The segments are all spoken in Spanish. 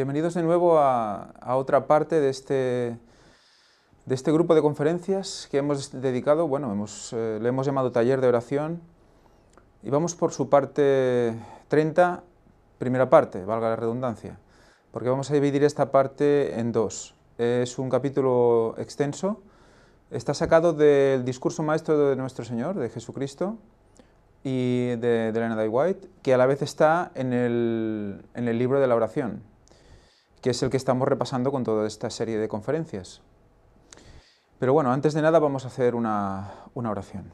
Bienvenidos de nuevo a, otra parte de este, de este grupo de conferencias que hemos dedicado, bueno, eh, le hemos llamado taller de oración y vamos por su parte 30, primera parte, valga la redundancia, porque vamos a dividir esta parte en dos. Es un capítulo extenso, está sacado del discurso maestro de nuestro Señor, de Jesucristo, y de, de Elena White, que a la vez está en el, en el libro de la oración, que es el que estamos repasando con toda esta serie de conferencias. Pero bueno, antes de nada vamos a hacer una, una oración.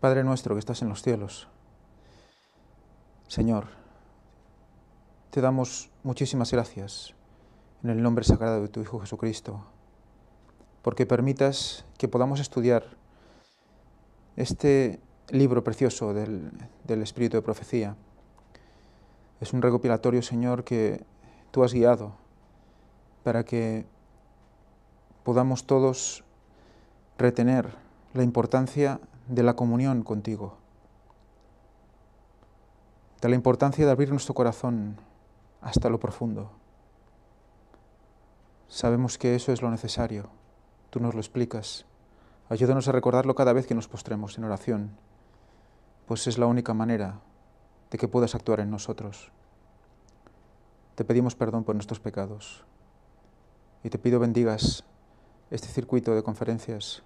Padre nuestro que estás en los cielos, Señor, te damos muchísimas gracias en el nombre sagrado de tu Hijo Jesucristo, porque permitas que podamos estudiar este libro precioso del, Espíritu de Profecía. Es un recopilatorio, Señor, que tú has guiado para que podamos todos retener la importancia de la comunión contigo, de la importancia de abrir nuestro corazón hasta lo profundo. Sabemos que eso es lo necesario, tú nos lo explicas. Ayúdanos a recordarlo cada vez que nos postremos en oración pues es la única manera de que puedas actuar en nosotros. Te pedimos perdón por nuestros pecados y te pido bendigas este circuito de conferencias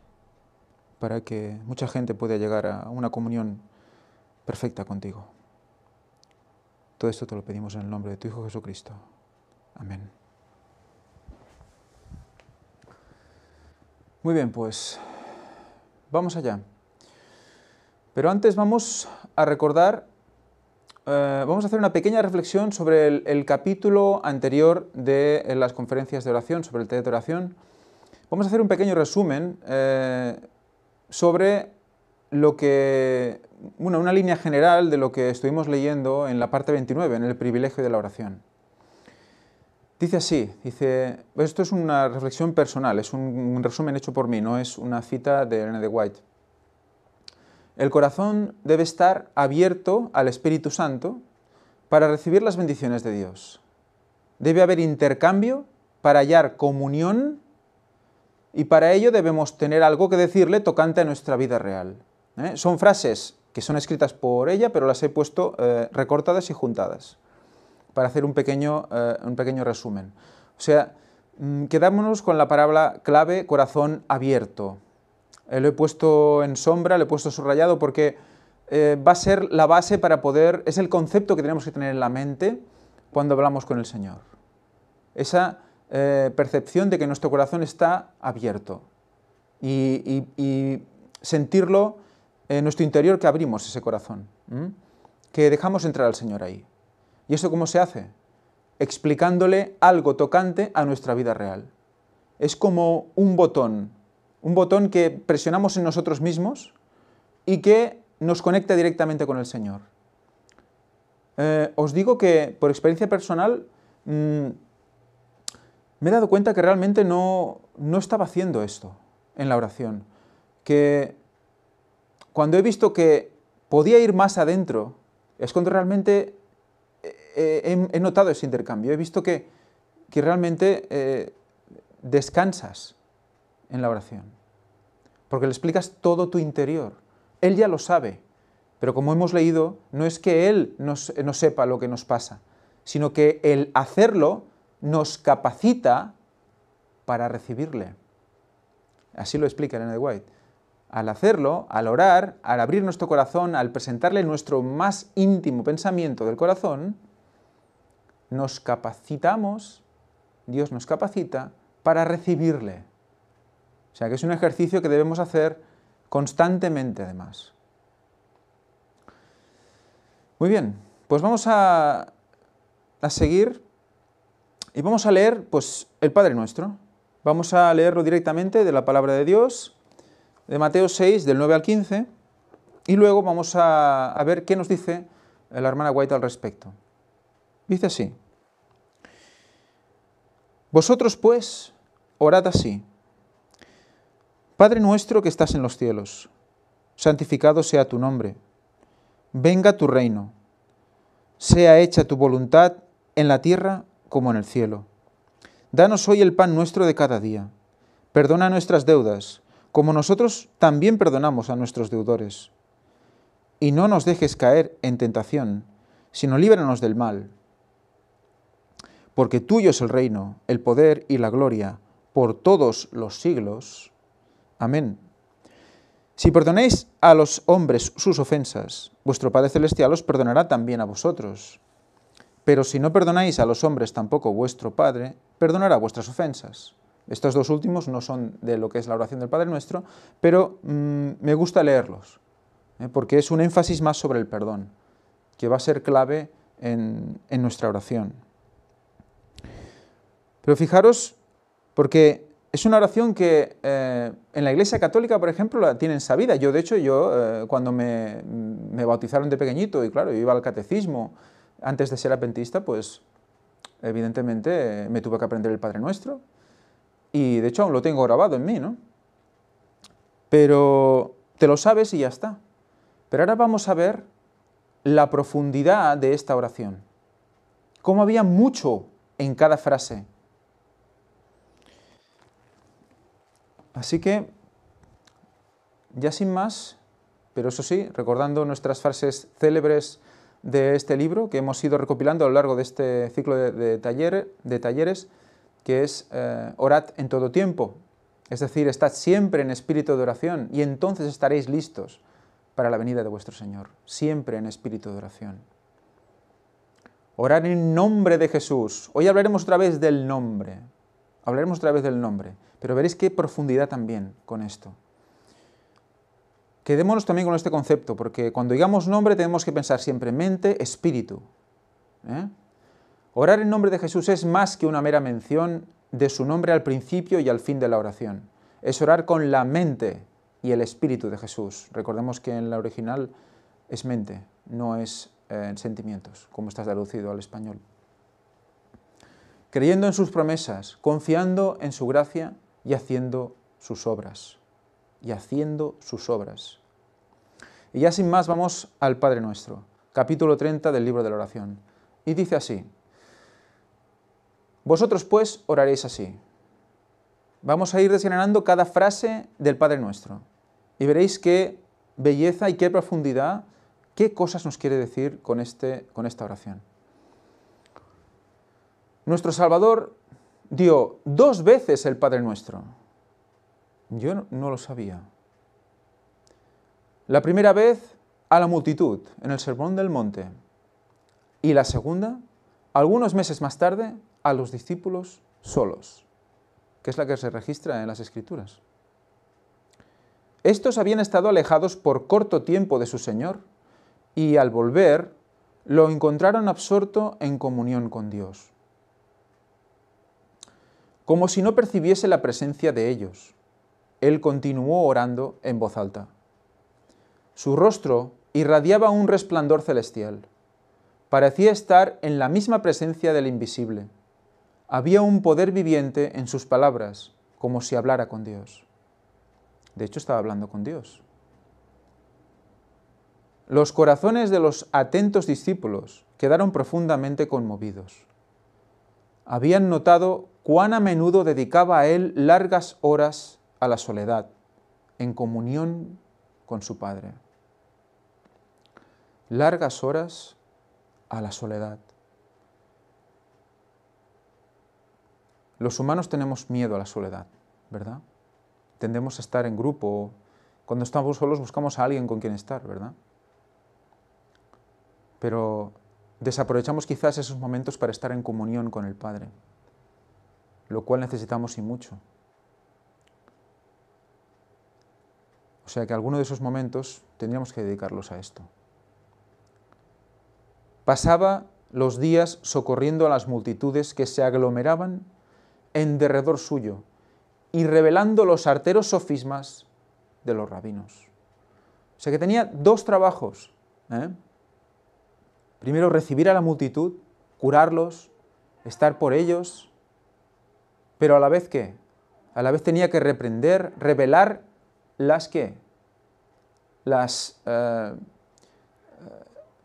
para que mucha gente pueda llegar a una comunión perfecta contigo. Todo esto te lo pedimos en el nombre de tu Hijo Jesucristo. Amén. Muy bien, pues vamos allá. Pero antes vamos a recordar, eh, vamos a hacer una pequeña reflexión sobre el, capítulo anterior de eh, las conferencias de oración, sobre el tema de oración. Vamos a hacer un pequeño resumen eh, sobre lo que, bueno, una línea general de lo que estuvimos leyendo en la parte 29, en el privilegio de la oración. Dice así, dice, esto es una reflexión personal, es un, resumen hecho por mí, no es una cita de Elena de White. El corazón debe estar abierto al Espíritu Santo para recibir las bendiciones de Dios. Debe haber intercambio para hallar comunión y para ello debemos tener algo que decirle tocante a nuestra vida real. ¿eh? Son frases que son escritas por ella, pero las he puesto eh, recortadas y juntadas para hacer un pequeño, eh, un pequeño resumen. O sea, mm, quedámonos con la palabra clave corazón abierto. Eh, lo he puesto en sombra, lo he puesto subrayado porque eh, va a ser la base para poder, es el concepto que tenemos que tener en la mente cuando hablamos con el Señor. Esa eh, percepción de que nuestro corazón está abierto y, sentirlo en nuestro interior que abrimos ese corazón, que dejamos entrar al Señor ahí. ¿Y eso cómo se hace? Explicándole algo tocante a nuestra vida real. Es como un botón un botón que presionamos en nosotros mismos y que nos conecta directamente con el Señor. Eh, os digo que por experiencia personal mm, me he dado cuenta que realmente no, estaba haciendo esto en la oración. Que cuando he visto que podía ir más adentro, es cuando realmente eh, eh, he, notado ese intercambio. He visto que, realmente descansas en la oración. Porque le explicas todo tu interior. Él ya lo sabe, pero como hemos leído, no es que Él eh, nos, sepa lo que nos pasa, sino que el hacerlo nos capacita para recibirle. Así lo explica Elena de White. Al hacerlo, al orar, al abrir nuestro corazón, al presentarle nuestro más íntimo pensamiento del corazón, nos capacitamos, Dios nos capacita para recibirle. O sea que es un ejercicio que debemos hacer constantemente además. Muy bien, pues vamos a, seguir y vamos a leer pues, el Padre Nuestro. Vamos a leerlo directamente de la palabra de Dios, de Mateo 6, del 9 al 15, y luego vamos a, a ver qué nos dice la hermana White al respecto. Dice así, Vosotros pues, orad así. Padre nuestro que estás en los cielos, santificado sea tu nombre, venga tu reino, sea hecha tu voluntad en la tierra como en el cielo. Danos hoy el pan nuestro de cada día, perdona nuestras deudas, como nosotros también perdonamos a nuestros deudores. Y no nos dejes caer en tentación, sino líbranos del mal. Porque tuyo es el reino, el poder y la gloria por todos los siglos. Amén. Si perdonáis a los hombres sus ofensas, vuestro Padre Celestial os perdonará también a vosotros. Pero si no perdonáis a los hombres tampoco vuestro Padre, perdonará vuestras ofensas. Estos dos últimos no son de lo que es la oración del Padre Nuestro, pero mm, me gusta leerlos, ¿eh? porque es un énfasis más sobre el perdón, que va a ser clave en, en nuestra oración. Pero fijaros, porque es una oración que eh, en la Iglesia Católica, por ejemplo, la tienen sabida. Yo, de hecho, yo eh, cuando me, bautizaron de pequeñito, y claro, yo iba al catecismo, antes de ser apentista, pues evidentemente eh, me tuve que aprender el Padre Nuestro. Y de hecho aún lo tengo grabado en mí, ¿no? Pero te lo sabes y ya está. Pero ahora vamos a ver la profundidad de esta oración. Cómo había mucho en cada frase Así que, ya sin más, pero eso sí, recordando nuestras frases célebres de este libro que hemos ido recopilando a lo largo de este ciclo de, talleres, que es eh, orad en todo tiempo, es decir, estad siempre en espíritu de oración y entonces estaréis listos para la venida de vuestro Señor, siempre en espíritu de oración. Orar en nombre de Jesús. Hoy hablaremos otra vez del nombre. Hablaremos otra vez del nombre, pero veréis qué profundidad también con esto. Quedémonos también con este concepto, porque cuando digamos nombre tenemos que pensar siempre mente, espíritu. ¿eh? Orar en nombre de Jesús es más que una mera mención de su nombre al principio y al fin de la oración. Es orar con la mente y el espíritu de Jesús. Recordemos que en la original es mente, no es eh, sentimientos, como está traducido al español creyendo en sus promesas, confiando en su gracia y haciendo sus obras. Y haciendo sus obras. Y ya sin más vamos al Padre Nuestro, capítulo 30 del libro de la oración. Y dice así, vosotros pues oraréis así. Vamos a ir desgranando cada frase del Padre Nuestro. Y veréis qué belleza y qué profundidad, qué cosas nos quiere decir con, este, con esta oración. Nuestro Salvador dio dos veces el Padre Nuestro. Yo no, lo sabía. La primera vez a la multitud en el Sermón del Monte y la segunda, algunos meses más tarde, a los discípulos solos, que es la que se registra en las Escrituras. Estos habían estado alejados por corto tiempo de su Señor y al volver lo encontraron absorto en comunión con Dios como si no percibiese la presencia de ellos. Él continuó orando en voz alta. Su rostro irradiaba un resplandor celestial. Parecía estar en la misma presencia del invisible. Había un poder viviente en sus palabras, como si hablara con Dios. De hecho, estaba hablando con Dios. Los corazones de los atentos discípulos quedaron profundamente conmovidos. Habían notado Juan a menudo dedicaba a él largas horas a la soledad, en comunión con su Padre. Largas horas a la soledad. Los humanos tenemos miedo a la soledad, ¿verdad? Tendemos a estar en grupo. Cuando estamos solos buscamos a alguien con quien estar, ¿verdad? Pero desaprovechamos quizás esos momentos para estar en comunión con el Padre lo cual necesitamos y mucho. O sea que alguno de esos momentos tendríamos que dedicarlos a esto. Pasaba los días socorriendo a las multitudes que se aglomeraban en derredor suyo y revelando los arteros sofismas de los rabinos. O sea que tenía dos trabajos. ¿eh? Primero recibir a la multitud, curarlos, estar por ellos, pero a la vez que, a la vez tenía que reprender, revelar las que, las, eh, eh,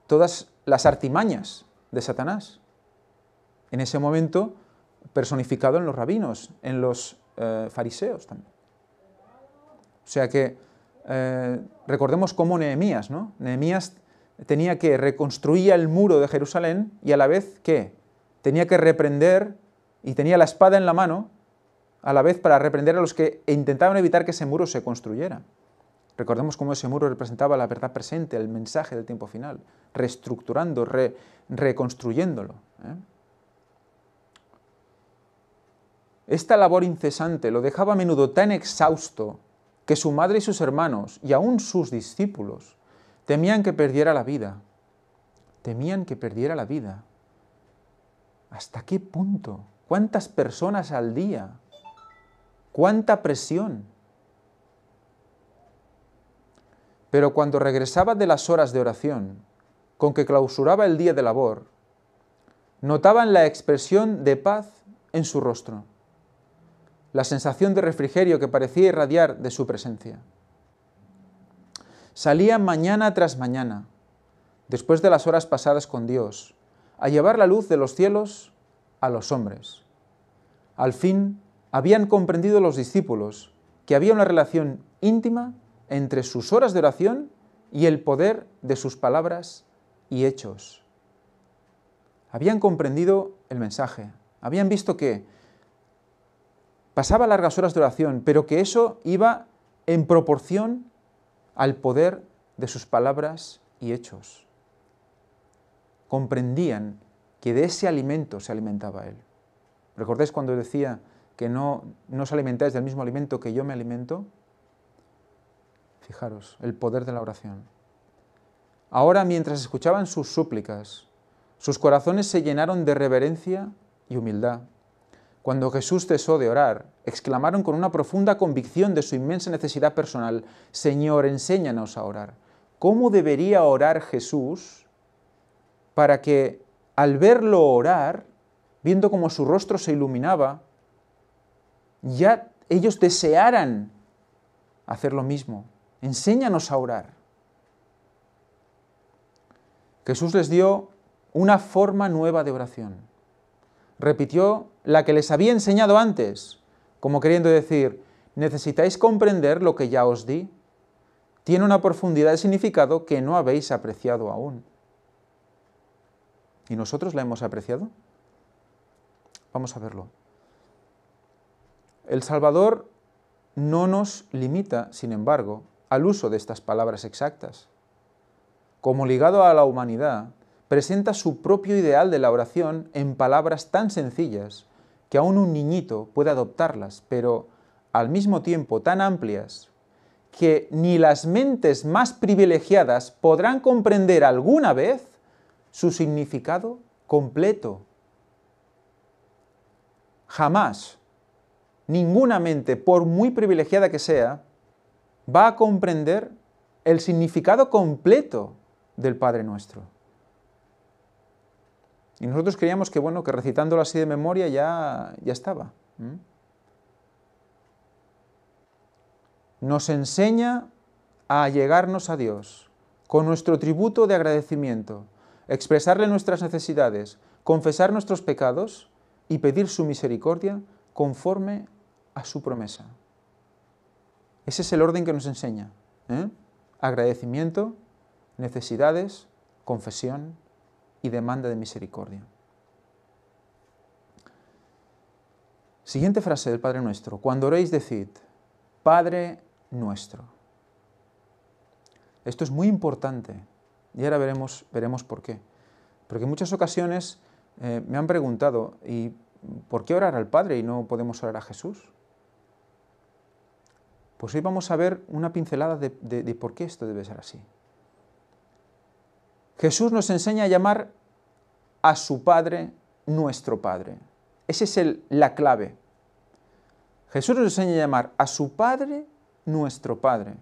todas las artimañas de Satanás. En ese momento personificado en los rabinos, en los eh, fariseos también. O sea que recordemos cómo Nehemías, ¿no? Nehemías tenía que reconstruir el muro de Jerusalén y a la vez que tenía que reprender y tenía la espada en la mano a la vez para reprender a los que intentaban evitar que ese muro se construyera. Recordemos cómo ese muro representaba la verdad presente, el mensaje del tiempo final, reestructurando, reconstruyéndolo. ¿eh? Esta labor incesante lo dejaba a menudo tan exhausto que su madre y sus hermanos, y aún sus discípulos, temían que perdiera la vida. Temían que perdiera la vida. ¿Hasta qué punto? ¿Cuántas personas al día? ¿Cuánta presión? Pero cuando regresaba de las horas de oración, con que clausuraba el día de labor, notaban la expresión de paz en su rostro, la sensación de refrigerio que parecía irradiar de su presencia. Salía mañana tras mañana, después de las horas pasadas con Dios, a llevar la luz de los cielos a los hombres. Al fin, habían comprendido los discípulos que había una relación íntima entre sus horas de oración y el poder de sus palabras y hechos. Habían comprendido el mensaje, habían visto que pasaba largas horas de oración, pero que eso iba en proporción al poder de sus palabras y hechos. Comprendían que de ese alimento se alimentaba él. ¿Recordáis cuando decía que no, no os alimentáis del mismo alimento que yo me alimento? Fijaros, el poder de la oración. Ahora, mientras escuchaban sus súplicas, sus corazones se llenaron de reverencia y humildad. Cuando Jesús cesó de orar, exclamaron con una profunda convicción de su inmensa necesidad personal, Señor, enséñanos a orar. ¿Cómo debería orar Jesús para que al verlo orar, viendo cómo su rostro se iluminaba, ya ellos desearan hacer lo mismo. Enséñanos a orar. Jesús les dio una forma nueva de oración. Repitió la que les había enseñado antes, como queriendo decir, necesitáis comprender lo que ya os di. Tiene una profundidad de significado que no habéis apreciado aún. ¿Y nosotros la hemos apreciado? Vamos a verlo. El Salvador no nos limita, sin embargo, al uso de estas palabras exactas. Como ligado a la humanidad, presenta su propio ideal de la oración en palabras tan sencillas que aún un niñito puede adoptarlas, pero al mismo tiempo tan amplias que ni las mentes más privilegiadas podrán comprender alguna vez su significado completo. Jamás ninguna mente, por muy privilegiada que sea, va a comprender el significado completo del Padre Nuestro. Y nosotros creíamos que, bueno, que recitándolo así de memoria ya, ya estaba. Nos enseña a llegarnos a Dios con nuestro tributo de agradecimiento, expresarle nuestras necesidades, confesar nuestros pecados y pedir su misericordia conforme a su promesa. Ese es el orden que nos enseña. ¿eh? Agradecimiento, necesidades, confesión y demanda de misericordia. Siguiente frase del Padre Nuestro. Cuando oréis decid, Padre Nuestro. Esto es muy importante y ahora veremos, veremos por qué. Porque en muchas ocasiones eh, me han preguntado, ¿y por qué orar al Padre y no podemos orar a Jesús? Pues hoy vamos a ver una pincelada de, por qué esto debe ser así. Jesús nos enseña a llamar a su Padre nuestro Padre. Esa es la clave. Jesús nos enseña a llamar a su Padre nuestro Padre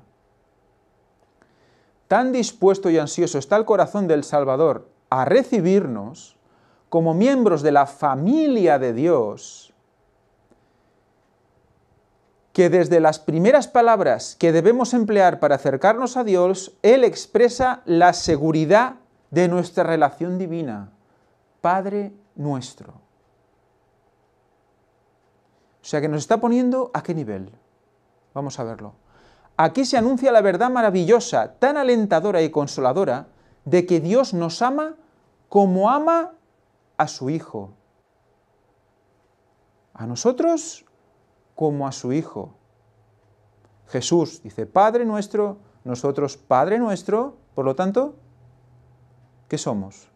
tan dispuesto y ansioso está el corazón del Salvador a recibirnos como miembros de la familia de Dios, que desde las primeras palabras que debemos emplear para acercarnos a Dios, Él expresa la seguridad de nuestra relación divina, Padre nuestro. O sea que nos está poniendo a qué nivel. Vamos a verlo. Aquí se anuncia la verdad maravillosa, tan alentadora y consoladora, de que Dios nos ama como ama a su Hijo. A nosotros como a su Hijo. Jesús dice, Padre nuestro, nosotros Padre nuestro, por lo tanto, ¿qué somos?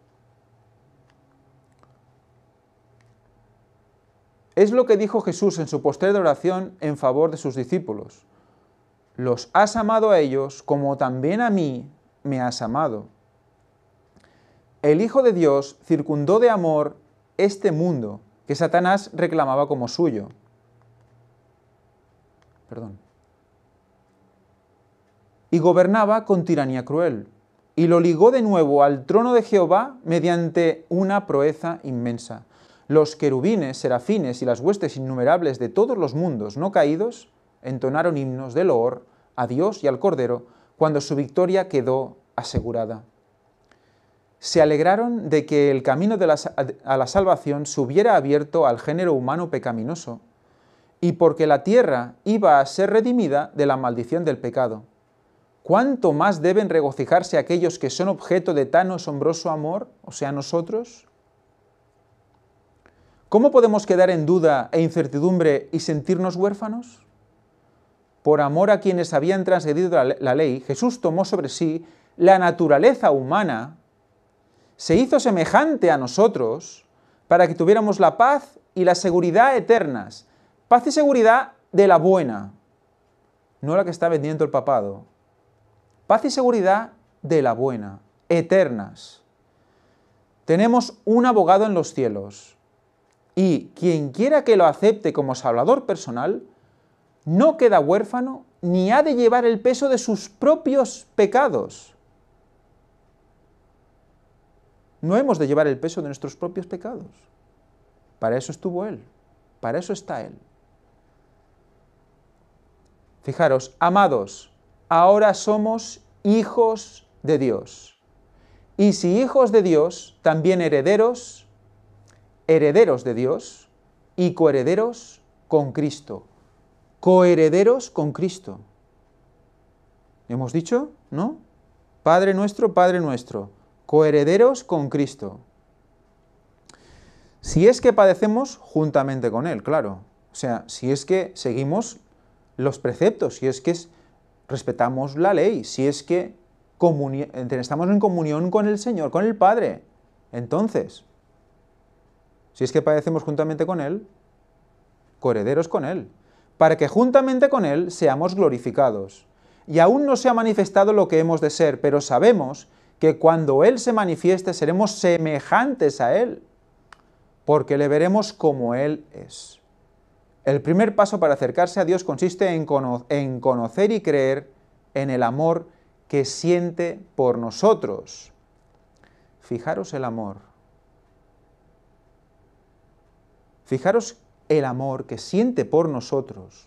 Es lo que dijo Jesús en su de oración en favor de sus discípulos los has amado a ellos como también a mí me has amado. El Hijo de Dios circundó de amor este mundo que Satanás reclamaba como suyo. Perdón. Y gobernaba con tiranía cruel, y lo ligó de nuevo al trono de Jehová mediante una proeza inmensa. Los querubines, serafines y las huestes innumerables de todos los mundos no caídos entonaron himnos de loor a Dios y al Cordero cuando su victoria quedó asegurada. Se alegraron de que el camino a la salvación se hubiera abierto al género humano pecaminoso y porque la tierra iba a ser redimida de la maldición del pecado. ¿Cuánto más deben regocijarse aquellos que son objeto de tan asombroso amor, o sea, nosotros? ¿Cómo podemos quedar en duda e incertidumbre y sentirnos huérfanos? por amor a quienes habían transgredido la, ley, Jesús tomó sobre sí la naturaleza humana, se hizo semejante a nosotros para que tuviéramos la paz y la seguridad eternas. Paz y seguridad de la buena, no la que está vendiendo el papado. Paz y seguridad de la buena, eternas. Tenemos un abogado en los cielos y quien quiera que lo acepte como salvador personal, no queda huérfano ni ha de llevar el peso de sus propios pecados. No hemos de llevar el peso de nuestros propios pecados. Para eso estuvo Él, para eso está Él. Fijaros, amados, ahora somos hijos de Dios. Y si hijos de Dios, también herederos, herederos de Dios y coherederos con Cristo coherederos con Cristo. ¿Hemos dicho? ¿No? Padre nuestro, Padre nuestro, coherederos con Cristo. Si es que padecemos juntamente con Él, claro. O sea, si es que seguimos los preceptos, si es que respetamos la ley, si es que estamos en comunión con el Señor, con el Padre. Entonces, si es que padecemos juntamente con Él, coherederos con Él para que juntamente con Él seamos glorificados. Y aún no se ha manifestado lo que hemos de ser, pero sabemos que cuando Él se manifieste seremos semejantes a Él, porque le veremos como Él es. El primer paso para acercarse a Dios consiste en, conocer y creer en el amor que siente por nosotros. Fijaros el amor. Fijaros el amor que siente por nosotros,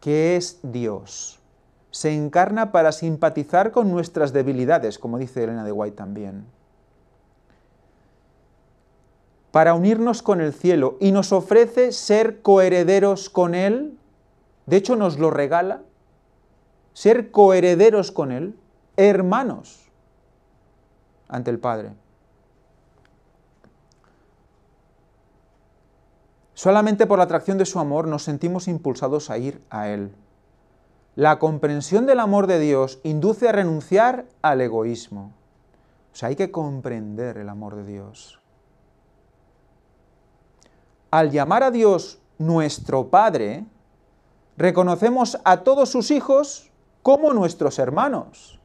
que es Dios. Se encarna para simpatizar con nuestras debilidades, como dice Elena de White también. Para unirnos con el cielo y nos ofrece ser coherederos con Él, de hecho nos lo regala, ser coherederos con Él, hermanos ante el Padre. Solamente por la atracción de su amor nos sentimos impulsados a ir a Él. La comprensión del amor de Dios induce a renunciar al egoísmo. O sea, hay que comprender el amor de Dios. Al llamar a Dios nuestro Padre, reconocemos a todos sus hijos como nuestros hermanos.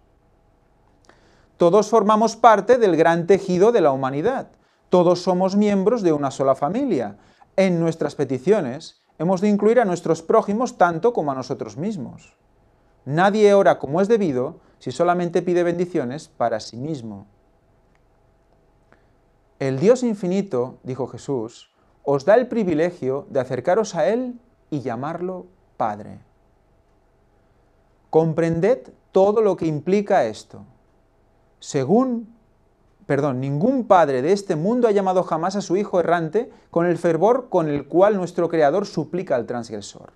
Todos formamos parte del gran tejido de la humanidad. Todos somos miembros de una sola familia en nuestras peticiones hemos de incluir a nuestros prójimos tanto como a nosotros mismos. Nadie ora como es debido si solamente pide bendiciones para sí mismo. El Dios infinito, dijo Jesús, os da el privilegio de acercaros a Él y llamarlo Padre. Comprended todo lo que implica esto. Según perdón, ningún padre de este mundo ha llamado jamás a su hijo errante con el fervor con el cual nuestro Creador suplica al transgresor.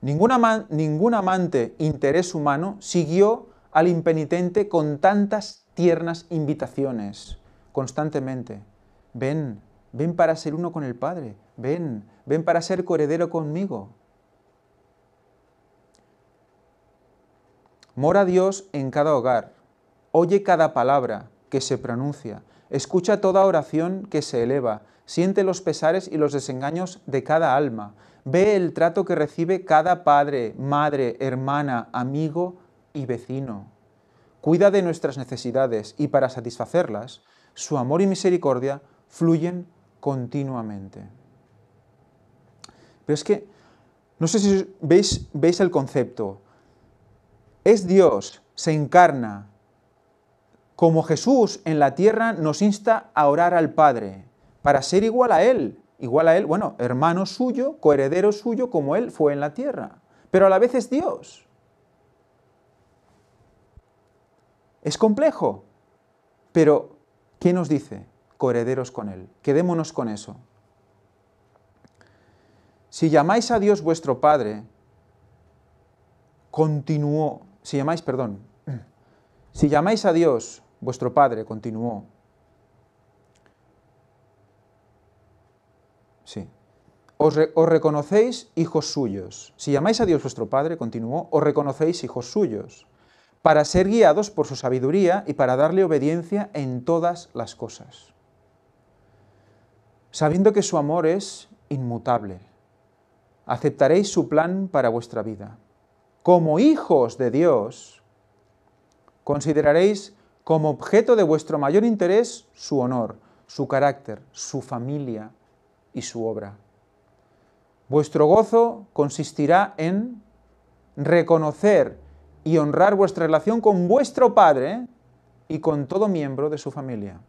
Ningún, amante interés humano siguió al impenitente con tantas tiernas invitaciones, constantemente. Ven, ven para ser uno con el Padre, ven, ven para ser coheredero conmigo. Mora Dios en cada hogar, oye cada palabra que se pronuncia, escucha toda oración que se eleva, siente los pesares y los desengaños de cada alma, ve el trato que recibe cada padre, madre, hermana, amigo y vecino. Cuida de nuestras necesidades y para satisfacerlas, su amor y misericordia fluyen continuamente. Pero es que, no sé si veis, veis el concepto, es Dios, se encarna. Como Jesús en la tierra nos insta a orar al Padre, para ser igual a Él, igual a Él, bueno, hermano suyo, coheredero suyo, como Él fue en la tierra, pero a la vez es Dios. Es complejo, pero ¿qué nos dice? Coherederos con Él, quedémonos con eso. Si llamáis a Dios vuestro Padre, continuó si llamáis, perdón, si llamáis a Dios, vuestro Padre, continuó. Sí. Os, reconocéis hijos suyos. Si llamáis a Dios vuestro Padre, continuó, os reconocéis hijos suyos, para ser guiados por su sabiduría y para darle obediencia en todas las cosas. Sabiendo que su amor es inmutable, aceptaréis su plan para vuestra vida como hijos de Dios, consideraréis como objeto de vuestro mayor interés su honor, su carácter, su familia y su obra. Vuestro gozo consistirá en reconocer y honrar vuestra relación con vuestro Padre y con todo miembro de su familia.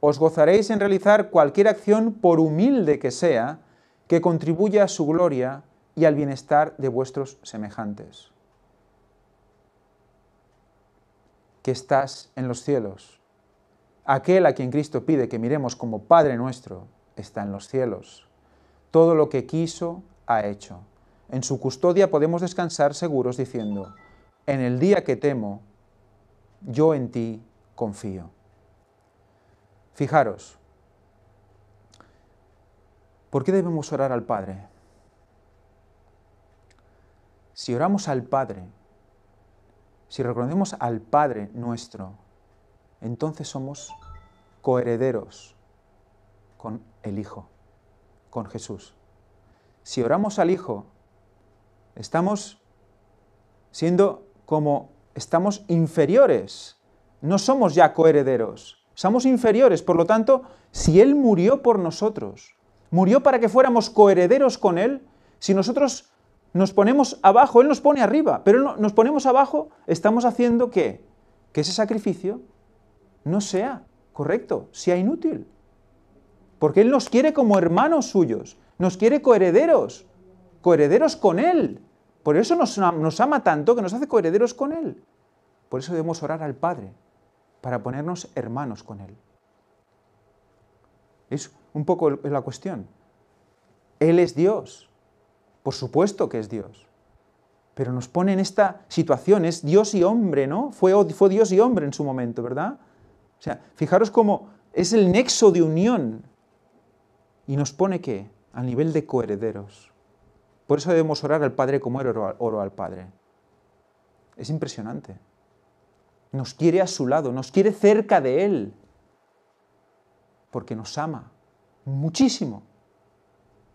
Os gozaréis en realizar cualquier acción, por humilde que sea, que contribuya a su gloria y al bienestar de vuestros semejantes, que estás en los cielos. Aquel a quien Cristo pide que miremos como Padre nuestro está en los cielos. Todo lo que quiso ha hecho. En su custodia podemos descansar seguros diciendo, en el día que temo, yo en ti confío. Fijaros, ¿por qué debemos orar al Padre? Si oramos al Padre, si reconocemos al Padre nuestro, entonces somos coherederos con el Hijo, con Jesús. Si oramos al Hijo, estamos siendo como estamos inferiores, no somos ya coherederos, somos inferiores, por lo tanto, si Él murió por nosotros, murió para que fuéramos coherederos con Él, si nosotros nos ponemos abajo, Él nos pone arriba, pero nos ponemos abajo, estamos haciendo que, ese sacrificio no sea correcto, sea inútil. Porque Él nos quiere como hermanos suyos, nos quiere coherederos, coherederos con Él. Por eso nos ama tanto que nos hace coherederos con Él. Por eso debemos orar al Padre, para ponernos hermanos con Él. Es un poco la cuestión. Él es Dios, por supuesto que es Dios. Pero nos pone en esta situación, es Dios y hombre, ¿no? Fue, Dios y hombre en su momento, ¿verdad? O sea, fijaros cómo es el nexo de unión. Y nos pone que A nivel de coherederos. Por eso debemos orar al Padre como él oro al Padre. Es impresionante. Nos quiere a su lado, nos quiere cerca de Él, porque nos ama muchísimo.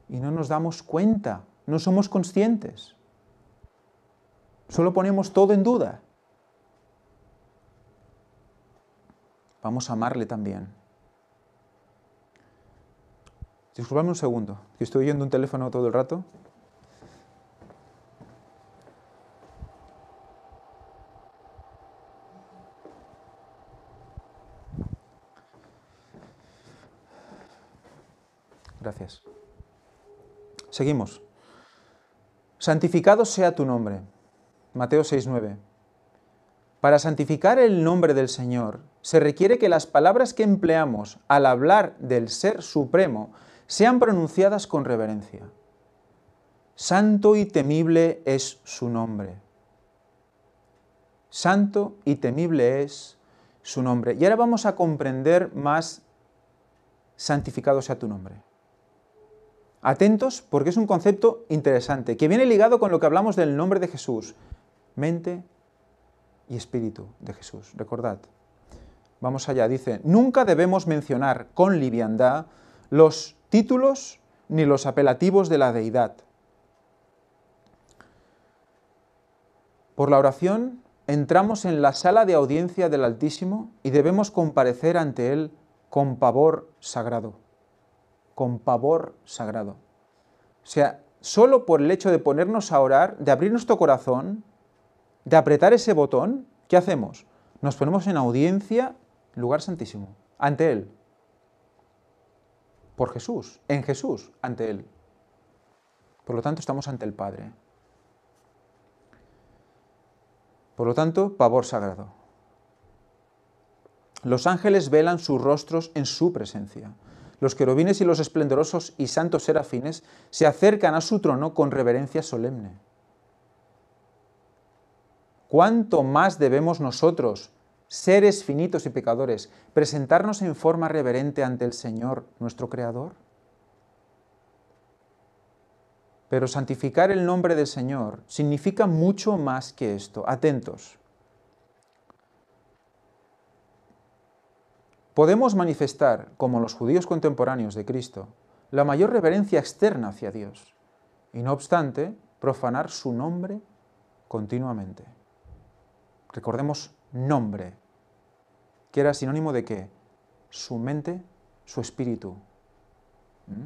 Y no nos damos cuenta no somos conscientes. Solo ponemos todo en duda. Vamos a amarle también. Disculpadme un segundo, que estoy oyendo un teléfono todo el rato. Gracias. Seguimos. Santificado sea tu nombre. Mateo 6.9. Para santificar el nombre del Señor, se requiere que las palabras que empleamos al hablar del Ser Supremo sean pronunciadas con reverencia. Santo y temible es su nombre. Santo y temible es su nombre. Y ahora vamos a comprender más santificado sea tu nombre. Atentos porque es un concepto interesante, que viene ligado con lo que hablamos del nombre de Jesús, mente y espíritu de Jesús, recordad. Vamos allá, dice, nunca debemos mencionar con liviandad los títulos ni los apelativos de la deidad. Por la oración entramos en la sala de audiencia del Altísimo y debemos comparecer ante Él con pavor sagrado con pavor sagrado. O sea, solo por el hecho de ponernos a orar, de abrir nuestro corazón, de apretar ese botón, ¿qué hacemos? Nos ponemos en audiencia, lugar santísimo, ante Él. Por Jesús, en Jesús, ante Él. Por lo tanto, estamos ante el Padre. Por lo tanto, pavor sagrado. Los ángeles velan sus rostros en su presencia. Los querubines y los esplendorosos y santos serafines se acercan a su trono con reverencia solemne. ¿Cuánto más debemos nosotros, seres finitos y pecadores, presentarnos en forma reverente ante el Señor, nuestro Creador? Pero santificar el nombre del Señor significa mucho más que esto. Atentos. Podemos manifestar, como los judíos contemporáneos de Cristo, la mayor reverencia externa hacia Dios y no obstante profanar su nombre continuamente. Recordemos nombre, que era sinónimo de qué? Su mente, su espíritu. ¿Mm?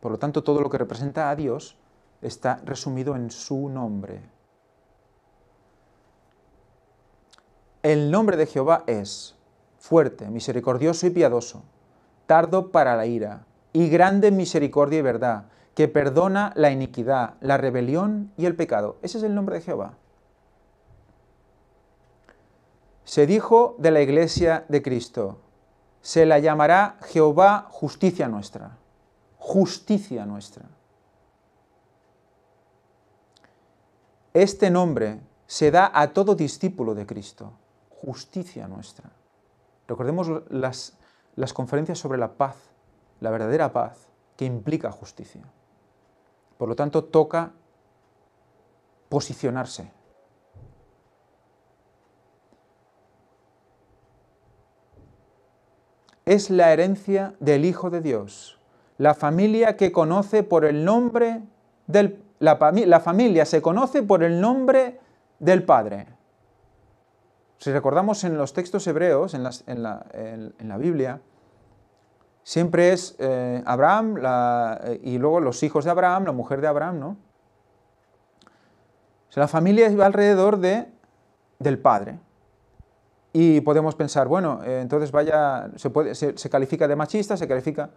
Por lo tanto, todo lo que representa a Dios está resumido en su nombre. El nombre de Jehová es fuerte, misericordioso y piadoso, tardo para la ira, y grande en misericordia y verdad, que perdona la iniquidad, la rebelión y el pecado. Ese es el nombre de Jehová. Se dijo de la iglesia de Cristo, se la llamará Jehová justicia nuestra, justicia nuestra. Este nombre se da a todo discípulo de Cristo, justicia nuestra. Recordemos las, conferencias sobre la paz, la verdadera paz, que implica justicia. Por lo tanto, toca posicionarse. Es la herencia del Hijo de Dios, la familia que conoce por el nombre del... La, la familia se conoce por el nombre del Padre. Si recordamos en los textos hebreos, en, la, Biblia, siempre es eh, Abraham eh, y luego los hijos de Abraham, la mujer de Abraham, ¿no? O sea, la familia iba alrededor de, del padre. Y podemos pensar, bueno, eh, entonces vaya, se, puede, se, califica de machista, se califica...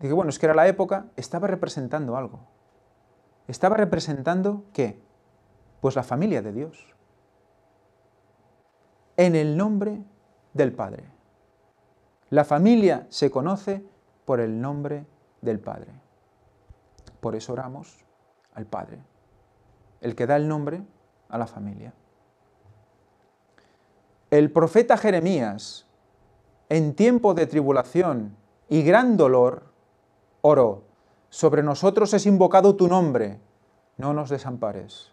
que bueno, es que era la época, estaba representando algo. Estaba representando qué? Pues la familia de Dios en el nombre del Padre. La familia se conoce por el nombre del Padre. Por eso oramos al Padre, el que da el nombre a la familia. El profeta Jeremías, en tiempo de tribulación y gran dolor, oró, sobre nosotros es invocado tu nombre, no nos desampares.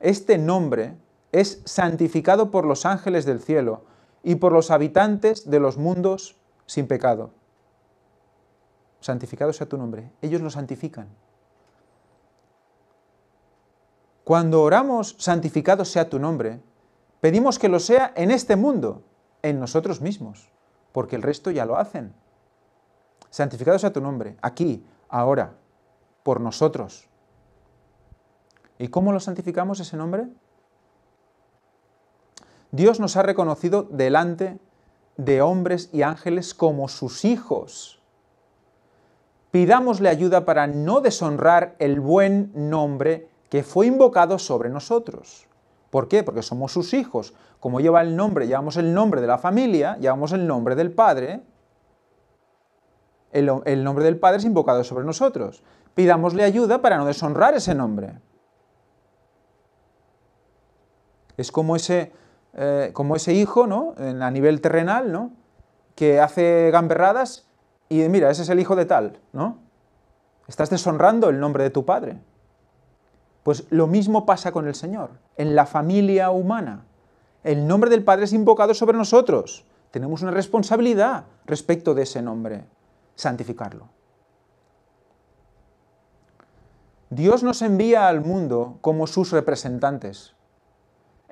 Este nombre es santificado por los ángeles del cielo y por los habitantes de los mundos sin pecado. Santificado sea tu nombre. Ellos lo santifican. Cuando oramos, santificado sea tu nombre, pedimos que lo sea en este mundo, en nosotros mismos, porque el resto ya lo hacen. Santificado sea tu nombre, aquí, ahora, por nosotros. ¿Y cómo lo santificamos ese nombre? Dios nos ha reconocido delante de hombres y ángeles como sus hijos. Pidámosle ayuda para no deshonrar el buen nombre que fue invocado sobre nosotros. ¿Por qué? Porque somos sus hijos. Como lleva el nombre, llevamos el nombre de la familia, llevamos el nombre del Padre. El, el nombre del Padre es invocado sobre nosotros. Pidámosle ayuda para no deshonrar ese nombre. Es como ese, eh, como ese hijo, ¿no? a nivel terrenal, ¿no? Que hace gamberradas y mira, ese es el hijo de tal, ¿no? Estás deshonrando el nombre de tu padre. Pues lo mismo pasa con el Señor, en la familia humana. El nombre del Padre es invocado sobre nosotros. Tenemos una responsabilidad respecto de ese nombre, santificarlo. Dios nos envía al mundo como sus representantes,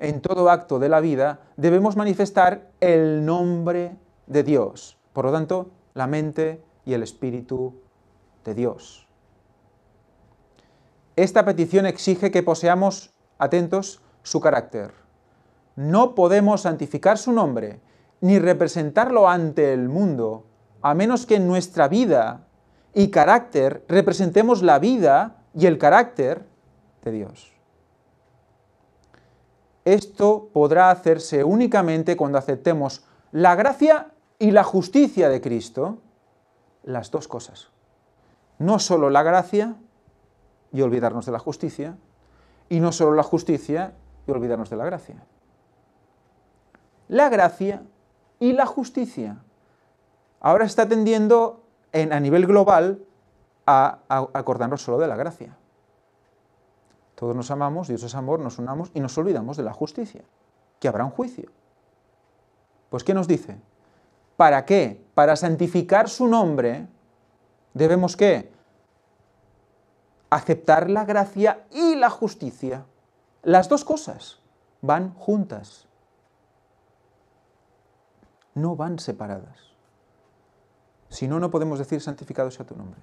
en todo acto de la vida, debemos manifestar el nombre de Dios. Por lo tanto, la mente y el espíritu de Dios. Esta petición exige que poseamos, atentos, su carácter. No podemos santificar su nombre ni representarlo ante el mundo, a menos que en nuestra vida y carácter representemos la vida y el carácter de Dios. Esto podrá hacerse únicamente cuando aceptemos la gracia y la justicia de Cristo, las dos cosas. No solo la gracia y olvidarnos de la justicia, y no solo la justicia y olvidarnos de la gracia. La gracia y la justicia. Ahora está tendiendo en, a nivel global a, a acordarnos solo de la gracia. Todos nos amamos, Dios es amor, nos unamos y nos olvidamos de la justicia, que habrá un juicio. Pues ¿qué nos dice? ¿Para qué? Para santificar su nombre, debemos qué? Aceptar la gracia y la justicia. Las dos cosas van juntas. No van separadas. Si no, no podemos decir santificado sea tu nombre.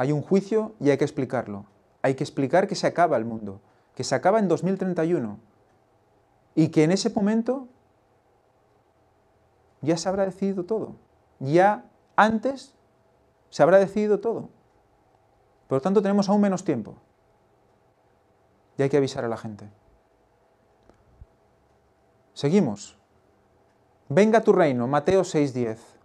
Hay un juicio y hay que explicarlo. Hay que explicar que se acaba el mundo, que se acaba en 2031 y que en ese momento ya se habrá decidido todo. Ya antes se habrá decidido todo. Por lo tanto, tenemos aún menos tiempo. Y hay que avisar a la gente. Seguimos. Venga tu reino, Mateo 6:10.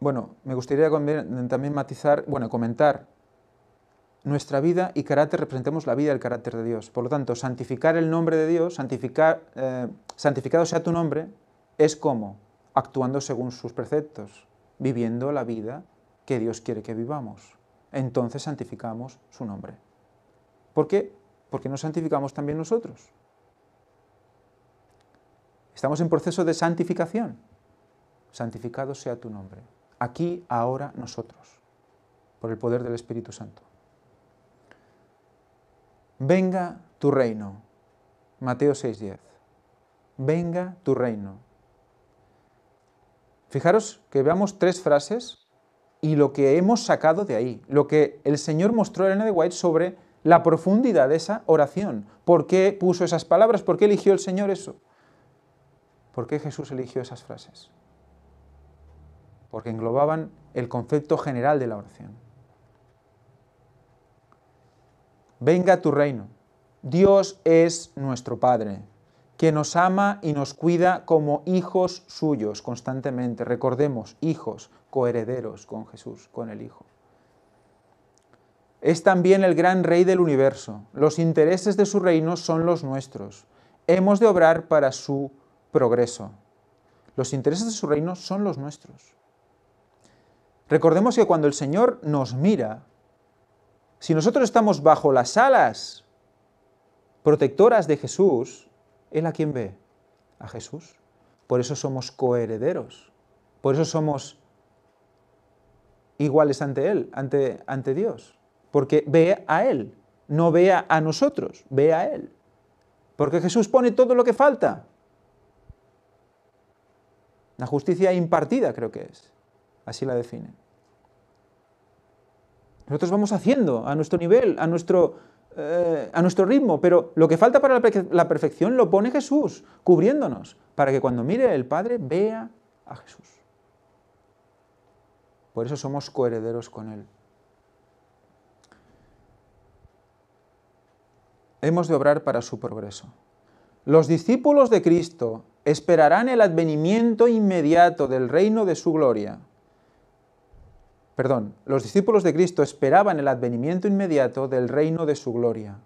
Bueno, me gustaría también matizar, bueno, comentar nuestra vida y carácter, representamos la vida y el carácter de Dios. Por lo tanto, santificar el nombre de Dios, santificar, eh, santificado sea tu nombre, es como actuando según sus preceptos, viviendo la vida que Dios quiere que vivamos. Entonces santificamos su nombre. ¿Por qué? Porque no santificamos también nosotros. Estamos en proceso de santificación. Santificado sea tu nombre aquí, ahora, nosotros, por el poder del Espíritu Santo. Venga tu reino, Mateo 6:10. Venga tu reino. Fijaros que veamos tres frases y lo que hemos sacado de ahí, lo que el Señor mostró a Elena de White sobre la profundidad de esa oración. ¿Por qué puso esas palabras? ¿Por qué eligió el Señor eso? ¿Por qué Jesús eligió esas frases? porque englobaban el concepto general de la oración. Venga tu reino. Dios es nuestro Padre, que nos ama y nos cuida como hijos suyos constantemente. Recordemos, hijos, coherederos con Jesús, con el Hijo. Es también el gran Rey del universo. Los intereses de su reino son los nuestros. Hemos de obrar para su progreso. Los intereses de su reino son los nuestros. Recordemos que cuando el Señor nos mira, si nosotros estamos bajo las alas protectoras de Jesús, ¿Él a quién ve? A Jesús. Por eso somos coherederos. Por eso somos iguales ante Él, ante, ante Dios. Porque ve a Él, no vea a nosotros, ve a Él. Porque Jesús pone todo lo que falta. La justicia impartida creo que es. Así la define. Nosotros vamos haciendo a nuestro nivel, a nuestro, eh, a nuestro ritmo, pero lo que falta para la perfección lo pone Jesús, cubriéndonos, para que cuando mire el Padre vea a Jesús. Por eso somos coherederos con Él. Hemos de obrar para su progreso. Los discípulos de Cristo esperarán el advenimiento inmediato del reino de su gloria perdón, los discípulos de Cristo esperaban el advenimiento inmediato del reino de su gloria.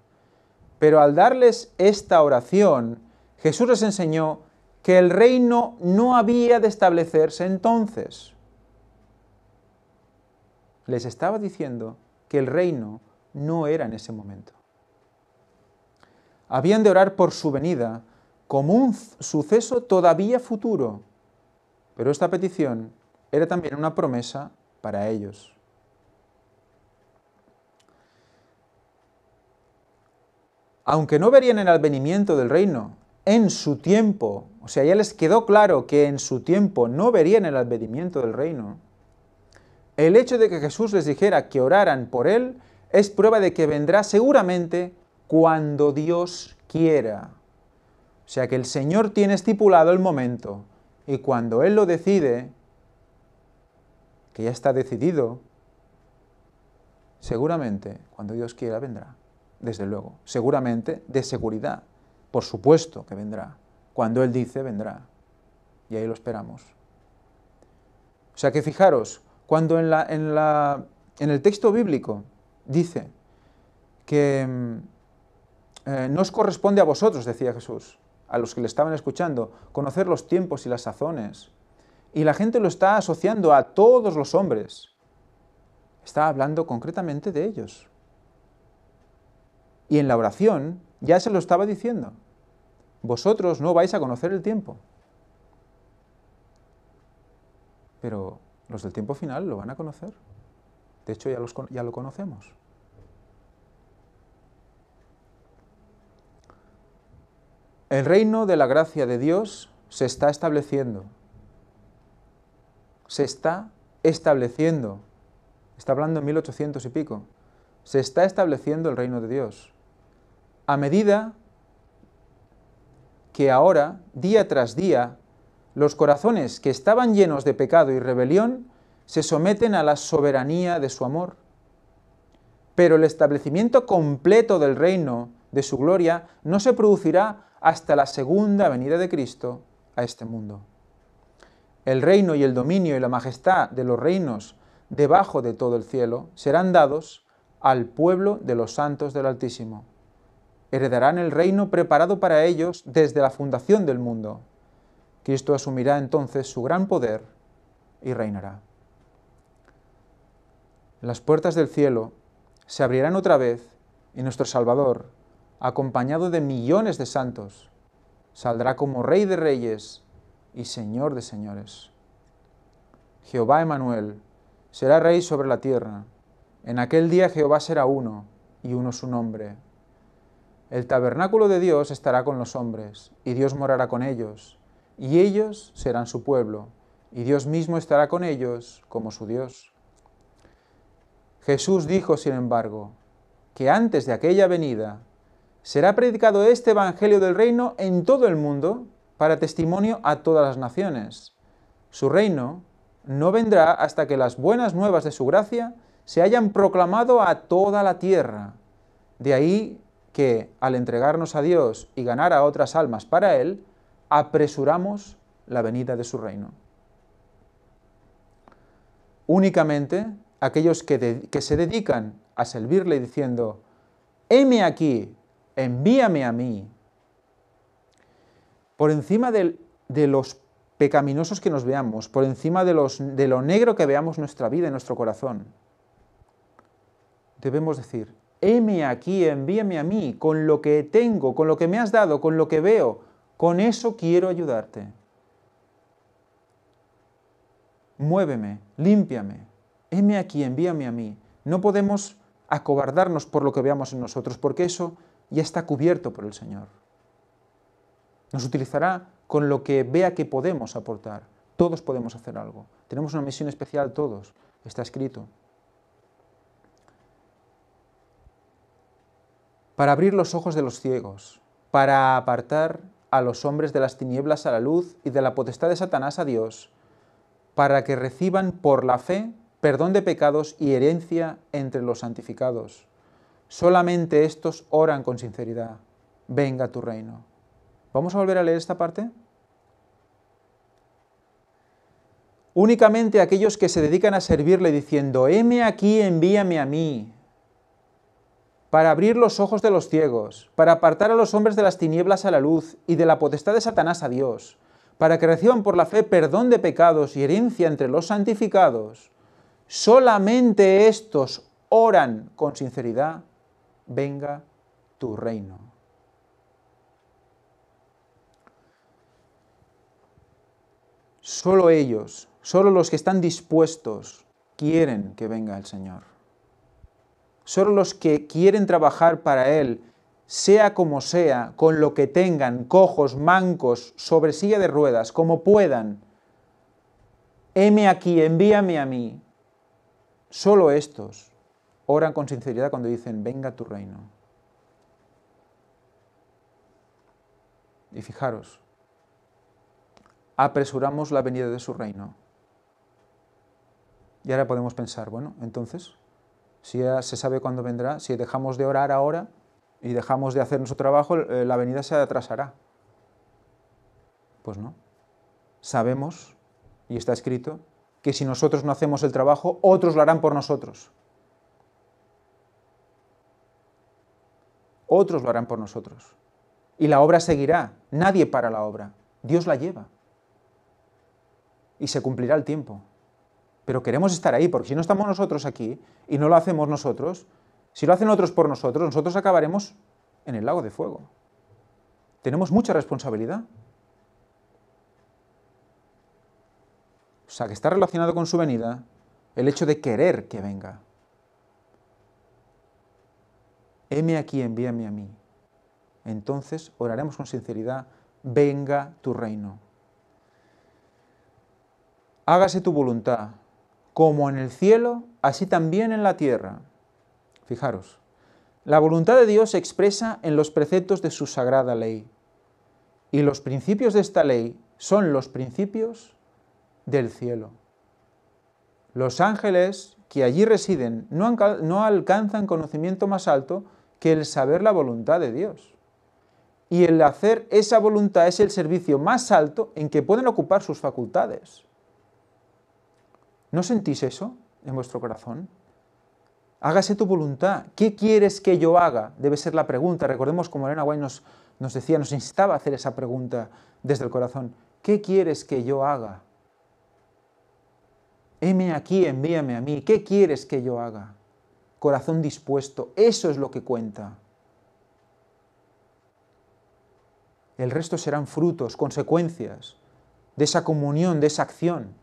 Pero al darles esta oración, Jesús les enseñó que el reino no había de establecerse entonces. Les estaba diciendo que el reino no era en ese momento. Habían de orar por su venida como un suceso todavía futuro, pero esta petición era también una promesa para ellos. Aunque no verían el advenimiento del reino, en su tiempo, o sea, ya les quedó claro que en su tiempo no verían el advenimiento del reino, el hecho de que Jesús les dijera que oraran por él es prueba de que vendrá seguramente cuando Dios quiera. O sea que el Señor tiene estipulado el momento y cuando Él lo decide, que ya está decidido, seguramente, cuando Dios quiera, vendrá, desde luego. Seguramente, de seguridad, por supuesto que vendrá. Cuando Él dice, vendrá. Y ahí lo esperamos. O sea que fijaros, cuando en, el texto bíblico dice que mm, eh, no os corresponde a vosotros, decía Jesús, a los que le estaban escuchando, conocer los tiempos y las sazones y la gente lo está asociando a todos los hombres. Está hablando concretamente de ellos. Y en la oración ya se lo estaba diciendo. Vosotros no vais a conocer el tiempo. Pero los del tiempo final lo van a conocer. De hecho, ya, ya lo conocemos. El reino de la gracia de Dios se está estableciendo se está estableciendo. Está hablando en 1800 y pico. Se está estableciendo el reino de Dios. A medida que ahora, día tras día, los corazones que estaban llenos de pecado y rebelión se someten a la soberanía de su amor. Pero el establecimiento completo del reino de su gloria no se producirá hasta la segunda venida de Cristo a este mundo el reino y el dominio y la majestad de los reinos debajo de todo el cielo serán dados al pueblo de los santos del Altísimo. Heredarán el reino preparado para ellos desde la fundación del mundo. Cristo asumirá entonces su gran poder y reinará. Las puertas del cielo se abrirán otra vez y nuestro Salvador, acompañado de millones de santos, saldrá como Rey de Reyes y Señor de señores. Jehová Emanuel será rey sobre la tierra. En aquel día Jehová será uno, y uno su nombre. El tabernáculo de Dios estará con los hombres, y Dios morará con ellos, y ellos serán su pueblo, y Dios mismo estará con ellos como su Dios. Jesús dijo, sin embargo, que antes de aquella venida será predicado este Evangelio del Reino en todo el mundo para testimonio a todas las naciones. Su reino no vendrá hasta que las buenas nuevas de su gracia se hayan proclamado a toda la tierra. De ahí que, al entregarnos a Dios y ganar a otras almas para Él, apresuramos la venida de su reino. Únicamente aquellos que, se dedican a servirle diciendo, heme aquí, envíame a mí, por encima de, los pecaminosos que nos veamos, por encima de, los, de lo negro que veamos nuestra vida y nuestro corazón, debemos decir, heme aquí, envíame a mí, con lo que tengo, con lo que me has dado, con lo que veo, con eso quiero ayudarte. Muéveme, límpiame, heme aquí, envíame a mí. No podemos acobardarnos por lo que veamos en nosotros, porque eso ya está cubierto por el Señor. Nos utilizará con lo que vea que podemos aportar. Todos podemos hacer algo. Tenemos una misión especial todos. Está escrito. Para abrir los ojos de los ciegos, para apartar a los hombres de las tinieblas a la luz y de la potestad de Satanás a Dios, para que reciban por la fe perdón de pecados y herencia entre los santificados. Solamente estos oran con sinceridad. Venga tu reino. Vamos a volver a leer esta parte. Únicamente aquellos que se dedican a servirle diciendo, heme aquí, envíame a mí, para abrir los ojos de los ciegos, para apartar a los hombres de las tinieblas a la luz y de la potestad de Satanás a Dios, para que reciban por la fe perdón de pecados y herencia entre los santificados, solamente estos oran con sinceridad, venga tu reino. Solo ellos, solo los que están dispuestos, quieren que venga el Señor. Solo los que quieren trabajar para Él, sea como sea, con lo que tengan, cojos, mancos, sobre silla de ruedas, como puedan. Heme aquí, envíame a mí. Solo estos oran con sinceridad cuando dicen, venga tu reino. Y fijaros, apresuramos la venida de su reino. Y ahora podemos pensar, bueno, entonces, si ya se sabe cuándo vendrá, si dejamos de orar ahora y dejamos de hacer nuestro trabajo, eh, la venida se atrasará. Pues no. Sabemos, y está escrito, que si nosotros no hacemos el trabajo, otros lo harán por nosotros. Otros lo harán por nosotros. Y la obra seguirá. Nadie para la obra. Dios la lleva y se cumplirá el tiempo. Pero queremos estar ahí, porque si no estamos nosotros aquí y no lo hacemos nosotros, si lo hacen otros por nosotros, nosotros acabaremos en el lago de fuego. Tenemos mucha responsabilidad. O sea, que está relacionado con su venida el hecho de querer que venga. Heme aquí, envíame a mí. Entonces oraremos con sinceridad, venga tu reino hágase tu voluntad, como en el cielo, así también en la tierra. Fijaros, la voluntad de Dios se expresa en los preceptos de su sagrada ley, y los principios de esta ley son los principios del cielo. Los ángeles que allí residen no, alcanzan conocimiento más alto que el saber la voluntad de Dios. Y el hacer esa voluntad es el servicio más alto en que pueden ocupar sus facultades. ¿No sentís eso en vuestro corazón? Hágase tu voluntad. ¿Qué quieres que yo haga? Debe ser la pregunta. Recordemos como Elena White nos, nos decía, nos instaba a hacer esa pregunta desde el corazón. ¿Qué quieres que yo haga? Heme aquí, envíame a mí. ¿Qué quieres que yo haga? Corazón dispuesto. Eso es lo que cuenta. El resto serán frutos, consecuencias de esa comunión, de esa acción.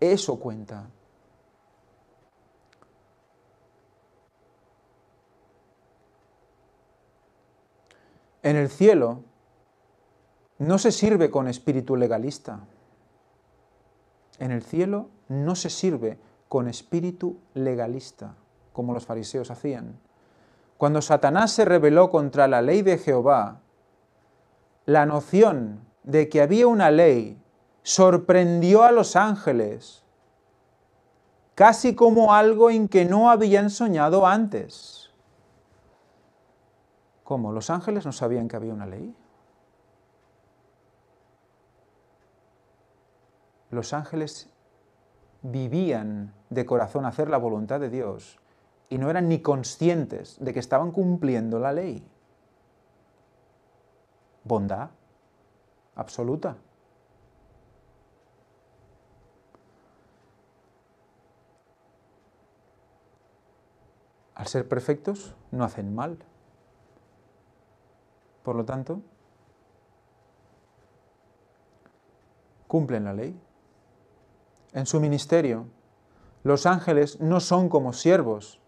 Eso cuenta. En el cielo no se sirve con espíritu legalista. En el cielo no se sirve con espíritu legalista, como los fariseos hacían. Cuando Satanás se rebeló contra la ley de Jehová, la noción de que había una ley sorprendió a los ángeles, casi como algo en que no habían soñado antes. ¿Cómo? ¿Los ángeles no sabían que había una ley? Los ángeles vivían de corazón hacer la voluntad de Dios y no eran ni conscientes de que estaban cumpliendo la ley. Bondad absoluta. ser perfectos, no hacen mal. Por lo tanto, cumplen la ley. En su ministerio, los ángeles no son como siervos,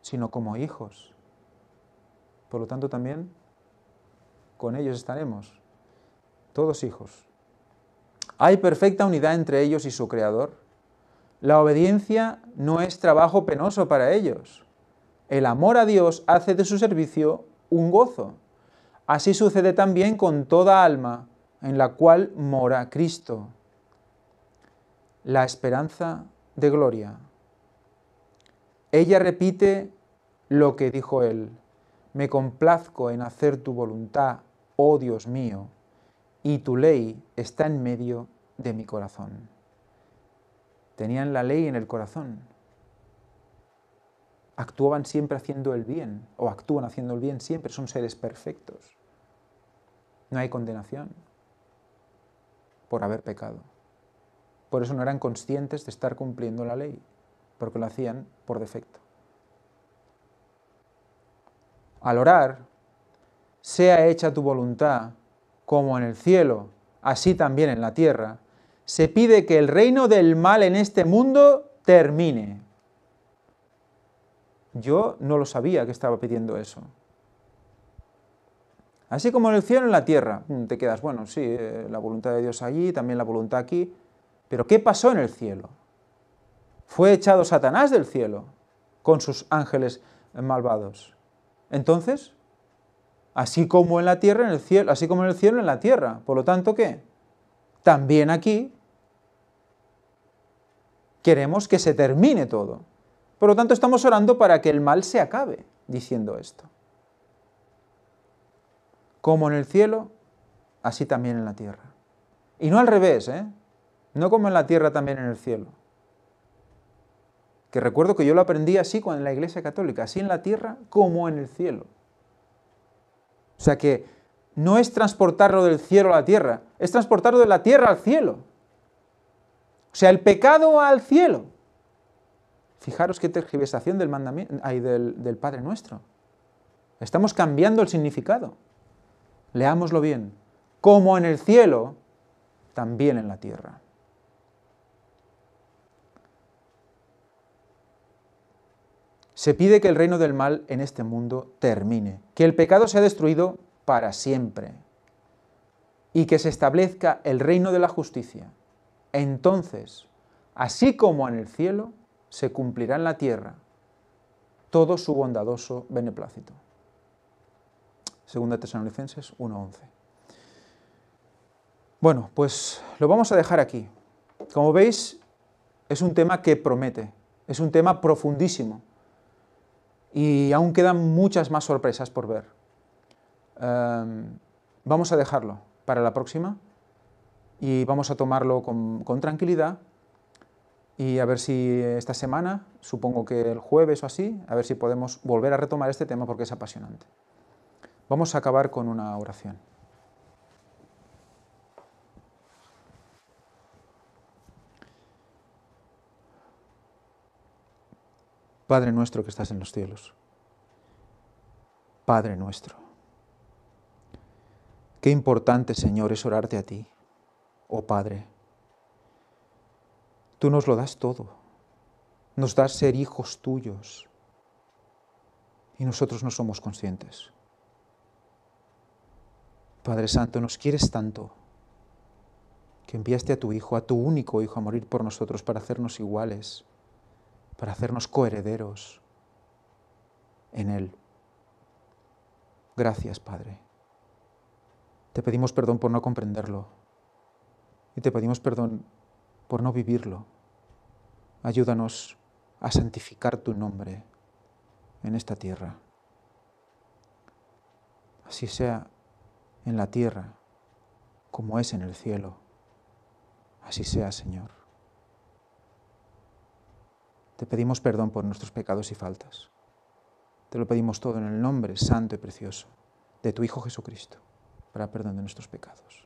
sino como hijos. Por lo tanto, también con ellos estaremos, todos hijos. Hay perfecta unidad entre ellos y su Creador. La obediencia no es trabajo penoso para ellos el amor a Dios hace de su servicio un gozo. Así sucede también con toda alma en la cual mora Cristo. La esperanza de gloria. Ella repite lo que dijo él. Me complazco en hacer tu voluntad, oh Dios mío, y tu ley está en medio de mi corazón. Tenían la ley en el corazón actuaban siempre haciendo el bien, o actúan haciendo el bien siempre, son seres perfectos. No hay condenación por haber pecado. Por eso no eran conscientes de estar cumpliendo la ley, porque lo hacían por defecto. Al orar, sea hecha tu voluntad, como en el cielo, así también en la tierra, se pide que el reino del mal en este mundo termine yo no lo sabía que estaba pidiendo eso. Así como en el cielo, en la tierra. Mm, te quedas, bueno, sí, eh, la voluntad de Dios allí, también la voluntad aquí. Pero ¿qué pasó en el cielo? Fue echado Satanás del cielo con sus ángeles malvados. Entonces, así como en la tierra, en el cielo, así como en el cielo, en la tierra. Por lo tanto, ¿qué? También aquí queremos que se termine todo. Por lo tanto, estamos orando para que el mal se acabe diciendo esto. Como en el cielo, así también en la tierra. Y no al revés, ¿eh? No como en la tierra, también en el cielo. Que recuerdo que yo lo aprendí así cuando en la Iglesia Católica, así en la tierra como en el cielo. O sea que no es transportarlo del cielo a la tierra, es transportarlo de la tierra al cielo. O sea, el pecado al cielo. Fijaros qué tergiversación del, del Padre Nuestro. Estamos cambiando el significado. Leámoslo bien. Como en el cielo, también en la tierra. Se pide que el reino del mal en este mundo termine, que el pecado sea destruido para siempre y que se establezca el reino de la justicia. Entonces, así como en el cielo, se cumplirá en la tierra todo su bondadoso beneplácito. Segunda Tesalonicenses 1.11. Bueno, pues lo vamos a dejar aquí. Como veis, es un tema que promete, es un tema profundísimo y aún quedan muchas más sorpresas por ver. Em, vamos a dejarlo para la próxima y vamos a tomarlo con tranquilidad y a ver si esta semana, supongo que el jueves o así, a ver si podemos volver a retomar este tema porque es apasionante. Vamos a acabar con una oración. Padre nuestro que estás en los cielos, Padre nuestro, qué importante Señor es orarte a ti, oh Padre Tú nos lo das todo. Nos das ser hijos tuyos. Y nosotros no somos conscientes. Padre Santo, nos quieres tanto que enviaste a tu Hijo, a tu único Hijo, a morir por nosotros para hacernos iguales, para hacernos coherederos en Él. Gracias, Padre. Te pedimos perdón por no comprenderlo. Y te pedimos perdón por no vivirlo. Ayúdanos a santificar tu nombre en esta tierra. Así sea en la tierra como es en el cielo. Así sea, Señor. Te pedimos perdón por nuestros pecados y faltas. Te lo pedimos todo en el nombre santo y precioso de tu Hijo Jesucristo, para perdón de nuestros pecados.